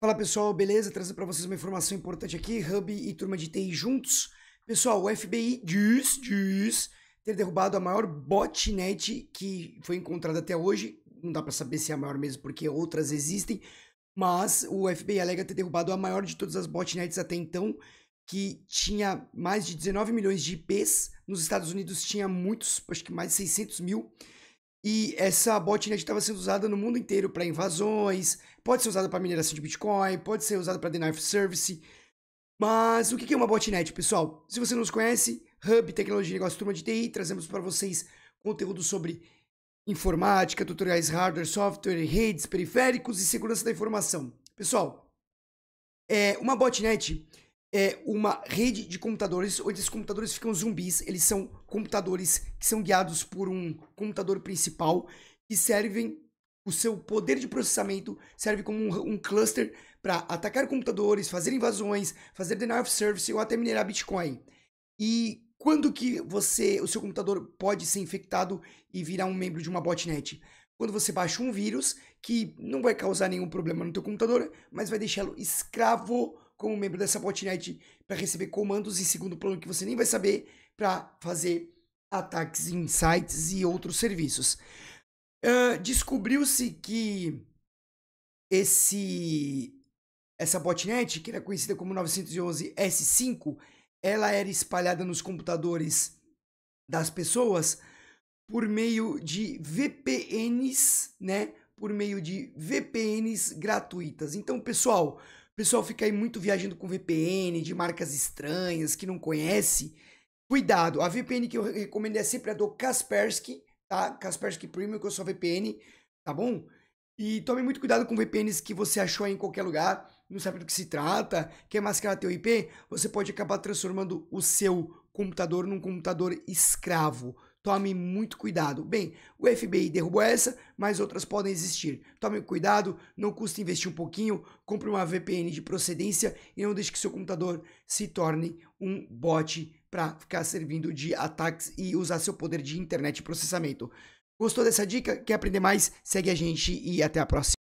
Fala pessoal, beleza? Trazendo para vocês uma informação importante aqui, Hub e turma de TI juntos. Pessoal, o FBI diz, diz ter derrubado a maior botnet que foi encontrada até hoje. Não dá para saber se é a maior mesmo, porque outras existem, mas o FBI alega ter derrubado a maior de todas as botnets até então, que tinha mais de 19 milhões de IPs. Nos Estados Unidos tinha muitos, acho que mais de 600 mil. E essa botnet estava sendo usada no mundo inteiro para invasões, pode ser usada para mineração de Bitcoin, pode ser usada para denial of service. Mas o que é uma botnet, pessoal? Se você não nos conhece, Hub Tecnologia e Negócio Turma de TI, trazemos para vocês conteúdo sobre informática, tutoriais hardware, software, redes, periféricos e segurança da informação. Pessoal, é, uma botnet é uma rede de computadores onde esses computadores ficam zumbis. Eles são computadores que são guiados por um computador principal que servem o seu poder de processamento serve como um, um cluster para atacar computadores, fazer invasões, fazer denial of service ou até minerar Bitcoin. E quando que você, o seu computador pode ser infectado e virar um membro de uma botnet? Quando você baixa um vírus que não vai causar nenhum problema no teu computador, mas vai deixá-lo escravo como membro dessa botnet para receber comandos em segundo plano que você nem vai saber para fazer ataques em sites e outros serviços. Uh, Descobriu-se que esse essa botnet, que era conhecida como 911 S5, ela era espalhada nos computadores das pessoas por meio de VPNs, né? Por meio de VPNs gratuitas. Então, pessoal, pessoal fica aí muito viajando com VPN de marcas estranhas que não conhece. Cuidado, a VPN que eu recomendo é sempre a do Kaspersky, tá? Kaspersky Premium, que eu sou VPN, tá bom? E tome muito cuidado com VPNs que você achou em qualquer lugar, não sabe do que se trata, quer mascarar teu IP, você pode acabar transformando o seu computador num computador escravo. Tome muito cuidado. Bem, o FBI derrubou essa, mas outras podem existir. Tome cuidado, não custa investir um pouquinho, compre uma VPN de procedência e não deixe que seu computador se torne um bot para ficar servindo de ataques e usar seu poder de internet e processamento. Gostou dessa dica? Quer aprender mais? Segue a gente e até a próxima.